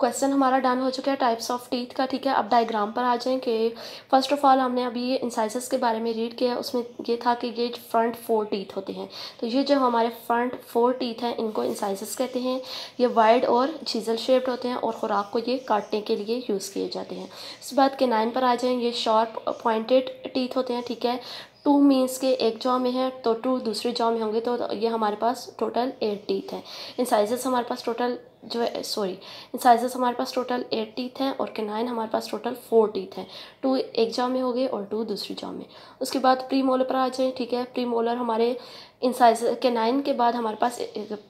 question हमारा done हो चुका है टाइप्स ऑफ टीथ का ठीक है अब डायग्राम पर आ जाएं कि फर्स्ट ऑफ ऑल हमने अभी ये इंसाइसिस के बारे में रीड किया उसमें ये था कि ये फ्रंट फोर टीथ होते हैं तो ये जो हमारे फ्रंट फोर टीथ हैं इनको इंसाइसिस कहते हैं ये वाइड और चीजल शेप्ड होते हैं और ख़ुराक को ये काटने के लिए यूज़ किए जाते हैं उसके बाद के नाइन पर आ जाएँ ये शार्प पॉइंटेड टीथ होते हैं ठीक है टू मीन्स के एक जॉ में है तो टू दूसरे जॉ में होंगे तो ये हमारे पास टोटल एट टीथ हैं इंसाइजेस हमारे पास टोटल जो है सॉरी eh, साइजेस हमारे पास टोटल एट टीथ हैं और केनाइन हमारे पास टोटल फोर टीथ हैं टू एक जाम में हो गए और टू दूसरी जाम में उसके बाद प्री मोलर पर आ जाएँ ठीक है प्री मोलर हमारे इन केनाइन के बाद हमारे पास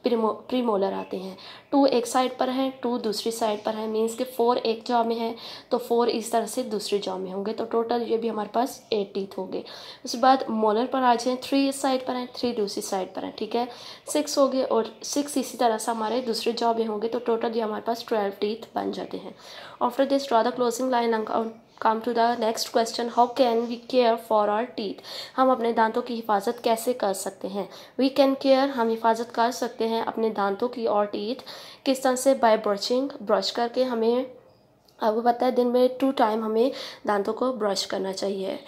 प्री eh, मोलर eh, आते हैं टू एक साइड पर हैं टू दूसरी साइड पर हैं मीन्स के फोर एक जाम में है तो फोर इस तरह से दूसरी जॉ में होंगे तो टोटल ये भी हमारे पास एट टीथ गए उसके बाद मोलर पर आ जाएँ थ्री इस साइड पर हैं थ्री दूसरी साइड पर हैं ठीक है सिक्स हो गए और सिक्स इसी तरह से हमारे दूसरे जॉ में होंगे होंगे तो टोटल ये हमारे पास ट्वेल्व टीथ बन जाते हैं after this draw the closing line come to the next question how can we care for our teeth हम अपने दांतों की हिफाजत कैसे कर सकते हैं वी कैन केयर हम हिफाजत कर सकते हैं अपने दांतों की और टीथ किस तरह से बाय ब्रशिंग ब्रश करके हमें आपको पता है दिन में टू टाइम हमें दांतों को ब्रश करना चाहिए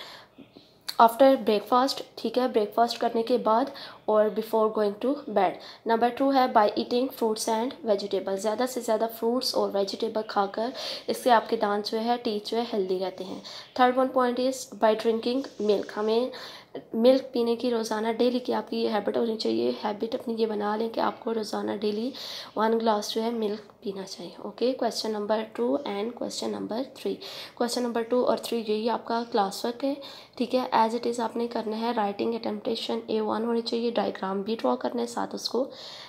आफ्टर ब्रेकफास्ट ठीक है ब्रेकफास्ट करने के बाद और before going to bed number two है by eating fruits and vegetable ज़्यादा से ज़्यादा फ्रूट्स और वेजिटेबल खाकर इससे आपके दांत जो है टीथ जो है हेल्दी रहते हैं third one point is by drinking milk हमें मिल्क पीने की रोज़ाना डेली की आपकी ये हैबिट होनी चाहिए हैबिट अपनी ये बना लें कि आपको रोज़ाना डेली वन ग्लास जो है मिल्क पीना चाहिए okay question number two and question number three question number two और थ्री यही आपका क्लास वर्क है ठीक है एज इट इज़ आपने करना है राइटिंग अटेम्पटेशन ए वन होनी चाहिए डाइग्राम भी ड्रॉ करना है साथ उसको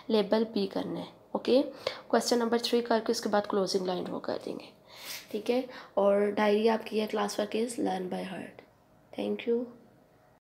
लेबल भी करना है ओके क्वेश्चन नंबर थ्री करके उसके बाद क्लोजिंग लाइन ड्रॉ कर देंगे ठीक है और डायरी आपकी है class work is learn by heart thank you